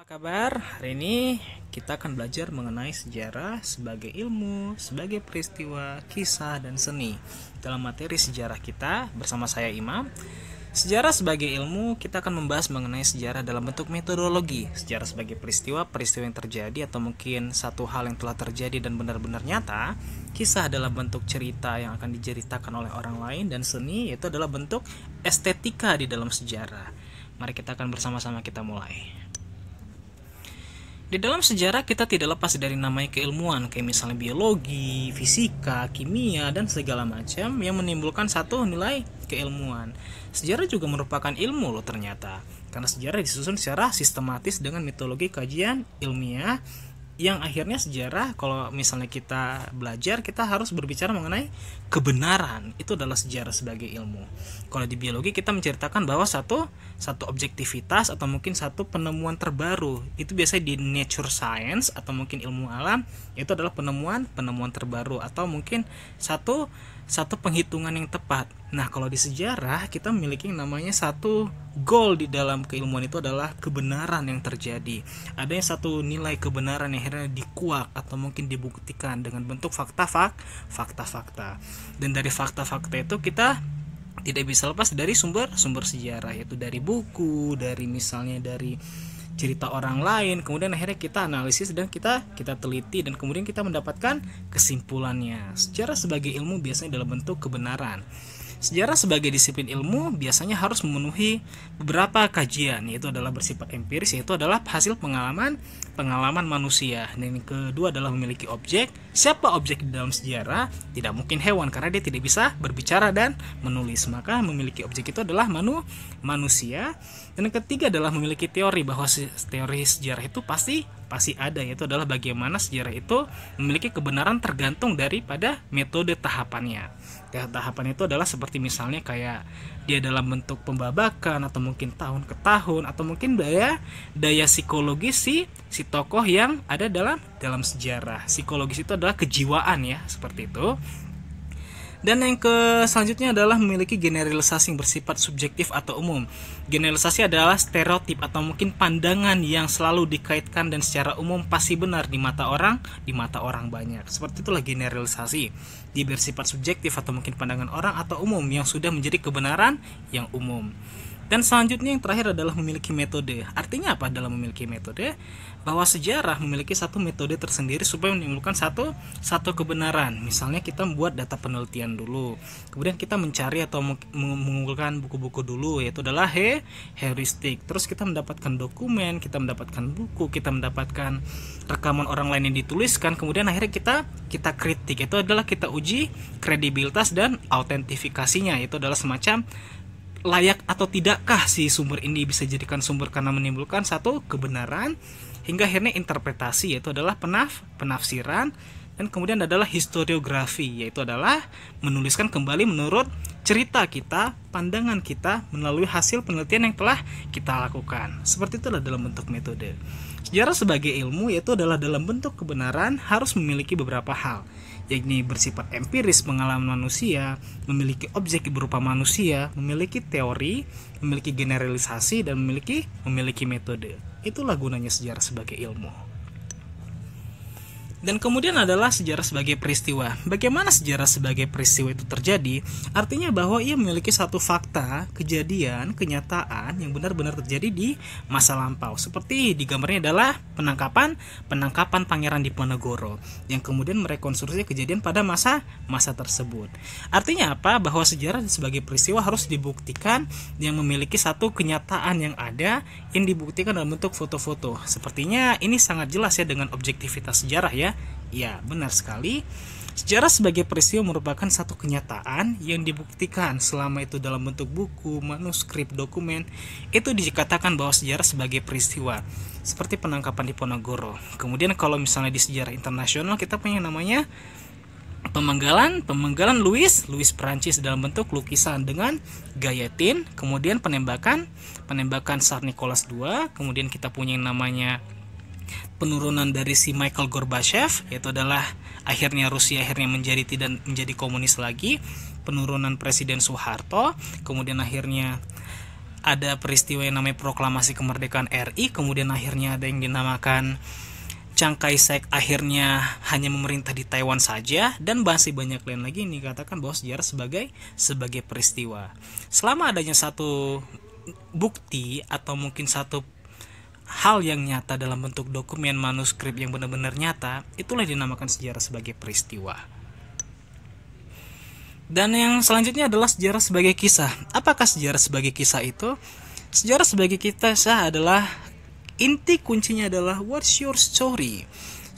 Apa kabar? Hari ini kita akan belajar mengenai sejarah sebagai ilmu, sebagai peristiwa, kisah, dan seni. Dalam materi sejarah kita bersama saya Imam, sejarah sebagai ilmu kita akan membahas mengenai sejarah dalam bentuk metodologi. Sejarah sebagai peristiwa, peristiwa yang terjadi atau mungkin satu hal yang telah terjadi dan benar-benar nyata. Kisah adalah bentuk cerita yang akan diceritakan oleh orang lain dan seni yaitu adalah bentuk estetika di dalam sejarah. Mari kita akan bersama-sama kita mulai. Di dalam sejarah kita tidak lepas dari namanya keilmuan kayak misalnya biologi, fisika, kimia dan segala macam yang menimbulkan satu nilai keilmuan. Sejarah juga merupakan ilmu loh ternyata. Karena sejarah disusun secara sistematis dengan mitologi kajian ilmiah yang akhirnya sejarah kalau misalnya kita belajar kita harus berbicara mengenai kebenaran itu adalah sejarah sebagai ilmu kalau di biologi kita menceritakan bahwa satu satu objektivitas atau mungkin satu penemuan terbaru itu biasanya di nature science atau mungkin ilmu alam itu adalah penemuan penemuan terbaru atau mungkin satu satu penghitungan yang tepat. Nah, kalau di sejarah kita memiliki namanya satu goal di dalam keilmuan itu adalah kebenaran yang terjadi. Ada yang satu nilai kebenaran yang akhirnya dikuak atau mungkin dibuktikan dengan bentuk fakta-fak, fakta-fakta. Dan dari fakta-fakta itu kita tidak bisa lepas dari sumber-sumber sejarah yaitu dari buku, dari misalnya dari cerita orang lain kemudian akhirnya kita analisis dan kita kita teliti dan kemudian kita mendapatkan kesimpulannya sejarah sebagai ilmu biasanya dalam bentuk kebenaran Sejarah sebagai disiplin ilmu biasanya harus memenuhi beberapa kajian, yaitu adalah bersifat empiris, yaitu adalah hasil pengalaman pengalaman manusia. Dan yang kedua adalah memiliki objek. Siapa objek di dalam sejarah? Tidak mungkin hewan karena dia tidak bisa berbicara dan menulis. Maka memiliki objek itu adalah manu manusia. Dan yang ketiga adalah memiliki teori bahwa teori sejarah itu pasti pasti ada yaitu adalah bagaimana sejarah itu memiliki kebenaran tergantung daripada metode tahapannya. Ya, tahapan itu adalah seperti misalnya kayak dia dalam bentuk pembabakan atau mungkin tahun ke tahun atau mungkin daya daya psikologis si si tokoh yang ada dalam dalam sejarah. Psikologis itu adalah kejiwaan ya, seperti itu. Dan yang ke selanjutnya adalah memiliki generalisasi yang bersifat subjektif atau umum. Generalisasi adalah stereotip atau mungkin pandangan yang selalu dikaitkan dan secara umum pasti benar di mata orang, di mata orang banyak. Seperti itulah generalisasi. Dia bersifat subjektif atau mungkin pandangan orang atau umum yang sudah menjadi kebenaran yang umum. Dan selanjutnya yang terakhir adalah memiliki metode. Artinya apa dalam memiliki metode? Bahwa sejarah memiliki satu metode tersendiri supaya menimbulkan satu satu kebenaran. Misalnya kita membuat data penelitian dulu. Kemudian kita mencari atau mengumpulkan buku-buku dulu yaitu adalah he heuristik. Terus kita mendapatkan dokumen, kita mendapatkan buku, kita mendapatkan rekaman orang lain yang dituliskan. Kemudian akhirnya kita kita kritik. Itu adalah kita uji kredibilitas dan autentifikasinya. Itu adalah semacam layak atau tidakkah si sumber ini bisa dijadikan sumber karena menimbulkan satu kebenaran hingga akhirnya interpretasi yaitu adalah penaf penafsiran dan kemudian adalah historiografi yaitu adalah menuliskan kembali menurut cerita kita, pandangan kita melalui hasil penelitian yang telah kita lakukan. Seperti itulah dalam bentuk metode. Sejarah sebagai ilmu yaitu adalah dalam bentuk kebenaran harus memiliki beberapa hal, yakni bersifat empiris pengalaman manusia, memiliki objek berupa manusia, memiliki teori, memiliki generalisasi dan memiliki memiliki metode. Itulah gunanya sejarah sebagai ilmu. Dan kemudian adalah sejarah sebagai peristiwa. Bagaimana sejarah sebagai peristiwa itu terjadi? Artinya bahwa ia memiliki satu fakta, kejadian, kenyataan yang benar-benar terjadi di masa lampau. Seperti di digambarnya adalah penangkapan penangkapan Pangeran Diponegoro yang kemudian merekonstruksi kejadian pada masa masa tersebut. Artinya apa? Bahwa sejarah sebagai peristiwa harus dibuktikan yang memiliki satu kenyataan yang ada yang dibuktikan dalam bentuk foto-foto. Sepertinya ini sangat jelas ya dengan objektivitas sejarah ya ya? Iya, benar sekali. Sejarah sebagai peristiwa merupakan satu kenyataan yang dibuktikan selama itu dalam bentuk buku, manuskrip, dokumen. Itu dikatakan bahwa sejarah sebagai peristiwa, seperti penangkapan di Ponegoro. Kemudian kalau misalnya di sejarah internasional kita punya namanya pemenggalan, pemenggalan Louis, Louis Prancis dalam bentuk lukisan dengan gayatin, kemudian penembakan, penembakan Tsar Nicholas II, kemudian kita punya yang namanya penurunan dari si Michael Gorbachev yaitu adalah akhirnya Rusia akhirnya menjadi tidak menjadi komunis lagi penurunan Presiden Soeharto kemudian akhirnya ada peristiwa yang namanya proklamasi kemerdekaan RI kemudian akhirnya ada yang dinamakan Chiang Kai-shek akhirnya hanya memerintah di Taiwan saja dan masih banyak lain lagi yang dikatakan bahwa sejarah sebagai sebagai peristiwa. Selama adanya satu bukti atau mungkin satu hal yang nyata dalam bentuk dokumen manuskrip yang benar-benar nyata, itulah dinamakan sejarah sebagai peristiwa. Dan yang selanjutnya adalah sejarah sebagai kisah. Apakah sejarah sebagai kisah itu? Sejarah sebagai kisah adalah inti kuncinya adalah what's your story.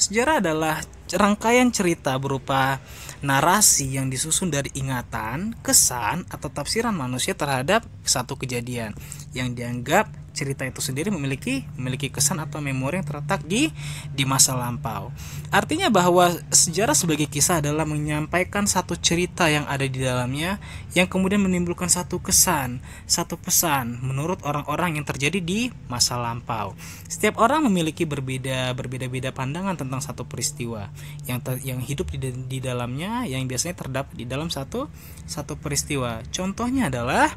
Sejarah adalah rangkaian cerita berupa narasi yang disusun dari ingatan, kesan, atau tafsiran manusia terhadap satu kejadian yang dianggap cerita itu sendiri memiliki memiliki kesan atau memori yang terletak di di masa lampau. Artinya bahwa sejarah sebagai kisah adalah menyampaikan satu cerita yang ada di dalamnya yang kemudian menimbulkan satu kesan, satu pesan menurut orang-orang yang terjadi di masa lampau. Setiap orang memiliki berbeda berbeda-beda pandangan tentang satu peristiwa yang ter, yang hidup di, di dalamnya yang biasanya terdapat di dalam satu satu peristiwa. Contohnya adalah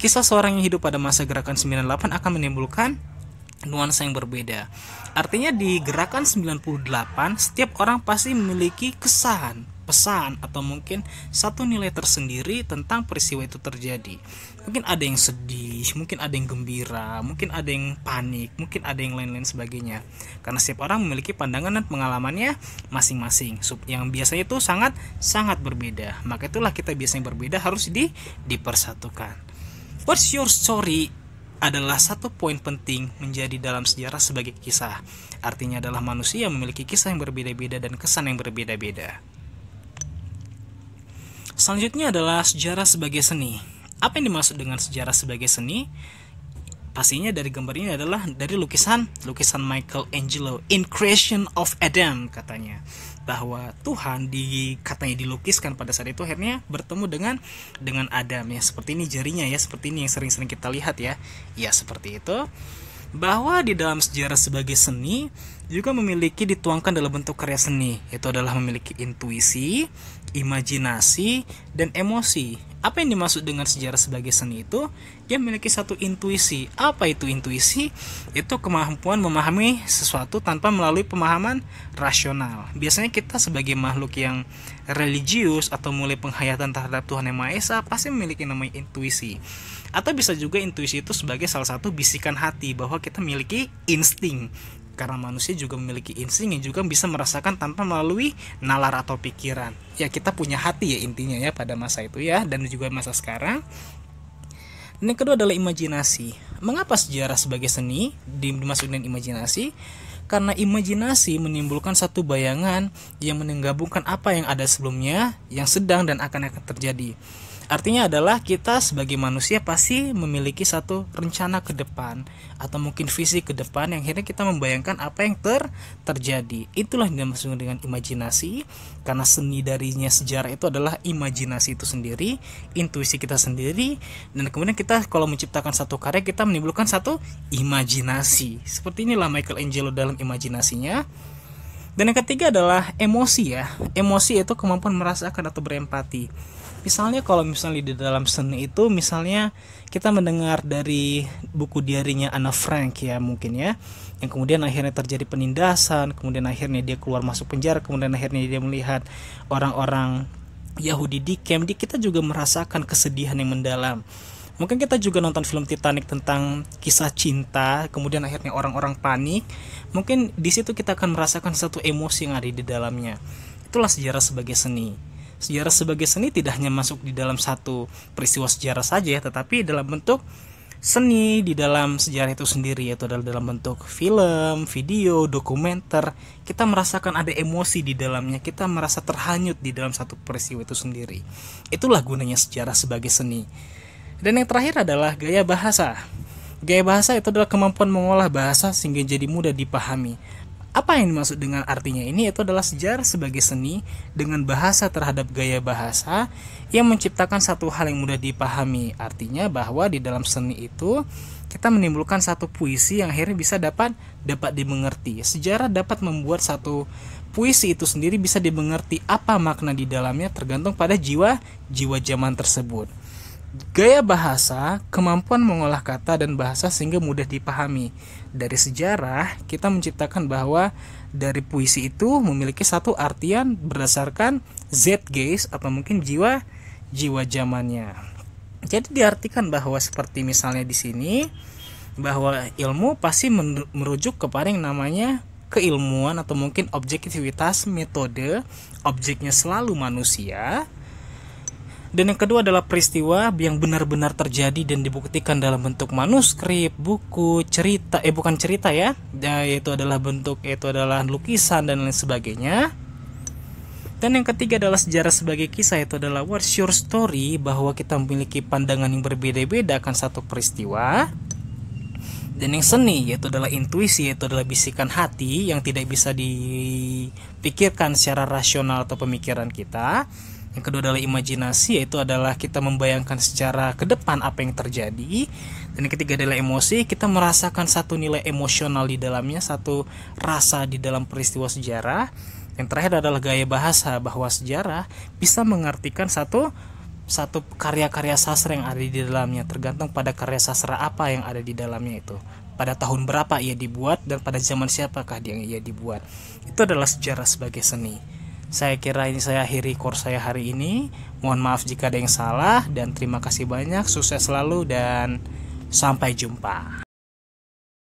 Kisah seorang yang hidup pada masa gerakan 98 akan menimbulkan nuansa yang berbeda. Artinya di gerakan 98 setiap orang pasti memiliki kesan, pesan atau mungkin satu nilai tersendiri tentang peristiwa itu terjadi. Mungkin ada yang sedih, mungkin ada yang gembira, mungkin ada yang panik, mungkin ada yang lain-lain sebagainya. Karena setiap orang memiliki pandangan dan pengalamannya masing-masing yang biasanya itu sangat sangat berbeda. Maka itulah kita biasanya berbeda harus di dipersatukan. What's Your Story adalah satu poin penting menjadi dalam sejarah sebagai kisah. Artinya adalah manusia memiliki kisah yang berbeda-beda dan kesan yang berbeda-beda. Selanjutnya adalah sejarah sebagai seni. Apa yang dimaksud dengan sejarah sebagai seni? pastinya dari gambar ini adalah dari lukisan lukisan Michael Angelo in Creation of Adam katanya bahwa Tuhan di katanya dilukiskan pada saat itu akhirnya bertemu dengan dengan Adam ya seperti ini jarinya ya seperti ini yang sering-sering kita lihat ya ya seperti itu bahwa di dalam sejarah sebagai seni juga memiliki dituangkan dalam bentuk karya seni, yaitu adalah memiliki intuisi, imajinasi, dan emosi. Apa yang dimaksud dengan sejarah sebagai seni itu? Dia memiliki satu intuisi. Apa itu intuisi? Itu kemampuan memahami sesuatu tanpa melalui pemahaman rasional. Biasanya kita sebagai makhluk yang religius atau mulai penghayatan terhadap Tuhan Yang Maha Esa pasti memiliki namanya intuisi. Atau bisa juga intuisi itu sebagai salah satu bisikan hati bahwa kita memiliki insting karena manusia juga memiliki insting yang juga bisa merasakan tanpa melalui nalar atau pikiran ya kita punya hati ya intinya ya pada masa itu ya dan juga masa sekarang dan yang kedua adalah imajinasi mengapa sejarah sebagai seni dimasuk dengan imajinasi karena imajinasi menimbulkan satu bayangan yang menggabungkan apa yang ada sebelumnya, yang sedang dan akan akan terjadi. Artinya adalah kita sebagai manusia pasti memiliki satu rencana ke depan atau mungkin visi ke depan yang akhirnya kita membayangkan apa yang ter terjadi. Itulah yang dimaksud dengan imajinasi karena seni darinya sejarah itu adalah imajinasi itu sendiri, intuisi kita sendiri dan kemudian kita kalau menciptakan satu karya kita menimbulkan satu imajinasi. Seperti inilah Michael Angelo dalam imajinasinya dan yang ketiga adalah emosi ya. Emosi itu kemampuan merasakan atau berempati. Misalnya kalau misalnya di dalam seni itu misalnya kita mendengar dari buku diarinya Anna Frank ya mungkin ya yang kemudian akhirnya terjadi penindasan, kemudian akhirnya dia keluar masuk penjara, kemudian akhirnya dia melihat orang-orang Yahudi di camp, di kita juga merasakan kesedihan yang mendalam Mungkin kita juga nonton film Titanic tentang kisah cinta, kemudian akhirnya orang-orang panik. Mungkin di situ kita akan merasakan satu emosi yang ada di dalamnya. Itulah sejarah sebagai seni. Sejarah sebagai seni tidak hanya masuk di dalam satu peristiwa sejarah saja, tetapi dalam bentuk seni di dalam sejarah itu sendiri yaitu dalam bentuk film, video, dokumenter. Kita merasakan ada emosi di dalamnya, kita merasa terhanyut di dalam satu peristiwa itu sendiri. Itulah gunanya sejarah sebagai seni. Dan yang terakhir adalah gaya bahasa. Gaya bahasa itu adalah kemampuan mengolah bahasa sehingga jadi mudah dipahami. Apa yang dimaksud dengan artinya ini itu adalah sejarah sebagai seni dengan bahasa terhadap gaya bahasa yang menciptakan satu hal yang mudah dipahami. Artinya bahwa di dalam seni itu kita menimbulkan satu puisi yang akhirnya bisa dapat dapat dimengerti. Sejarah dapat membuat satu puisi itu sendiri bisa dimengerti apa makna di dalamnya tergantung pada jiwa jiwa zaman tersebut. Gaya bahasa, kemampuan mengolah kata dan bahasa sehingga mudah dipahami. Dari sejarah, kita menciptakan bahwa dari puisi itu memiliki satu artian berdasarkan z zeitgeist atau mungkin jiwa jiwa zamannya. Jadi diartikan bahwa seperti misalnya di sini bahwa ilmu pasti merujuk kepada yang namanya keilmuan atau mungkin objektivitas metode objeknya selalu manusia dan yang kedua adalah peristiwa yang benar-benar terjadi dan dibuktikan dalam bentuk manuskrip, buku, cerita, eh bukan cerita ya, ya yaitu adalah bentuk, yaitu adalah lukisan dan lain sebagainya. Dan yang ketiga adalah sejarah sebagai kisah itu adalah what's your story bahwa kita memiliki pandangan yang berbeda-beda akan satu peristiwa. Dan yang seni yaitu adalah intuisi yaitu adalah bisikan hati yang tidak bisa dipikirkan secara rasional atau pemikiran kita. Yang kedua adalah imajinasi yaitu adalah kita membayangkan secara ke depan apa yang terjadi. Dan yang ketiga adalah emosi, kita merasakan satu nilai emosional di dalamnya, satu rasa di dalam peristiwa sejarah. Yang terakhir adalah gaya bahasa bahwa sejarah bisa mengartikan satu satu karya-karya sastra yang ada di dalamnya tergantung pada karya sastra apa yang ada di dalamnya itu pada tahun berapa ia dibuat dan pada zaman siapakah dia ia dibuat itu adalah sejarah sebagai seni saya kira ini saya akhiri kurs saya hari ini. Mohon maaf jika ada yang salah dan terima kasih banyak. Sukses selalu dan sampai jumpa.